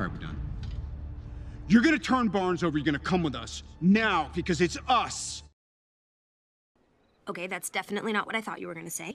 All right, we're done. You're gonna turn Barnes over, you're gonna come with us. Now, because it's us! Okay, that's definitely not what I thought you were gonna say.